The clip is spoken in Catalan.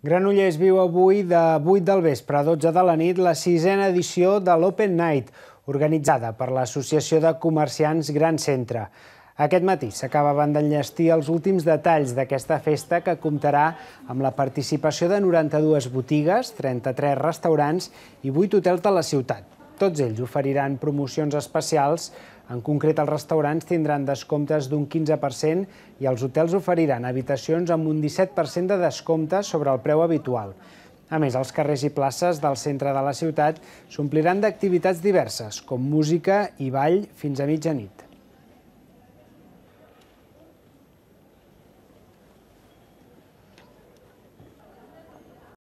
Granollers viu avui de 8 del vespre a 12 de la nit la sisena edició de l'Open Night, organitzada per l'Associació de Comerciants Gran Centre. Aquest matí s'acabaven d'enllestir els últims detalls d'aquesta festa que comptarà amb la participació de 92 botigues, 33 restaurants i 8 hotels de la ciutat. Tots ells oferiran promocions especials. En concret, els restaurants tindran descomptes d'un 15% i els hotels oferiran habitacions amb un 17% de descompte sobre el preu habitual. A més, els carrers i places del centre de la ciutat s'ompliran d'activitats diverses, com música i ball fins a mitjanit.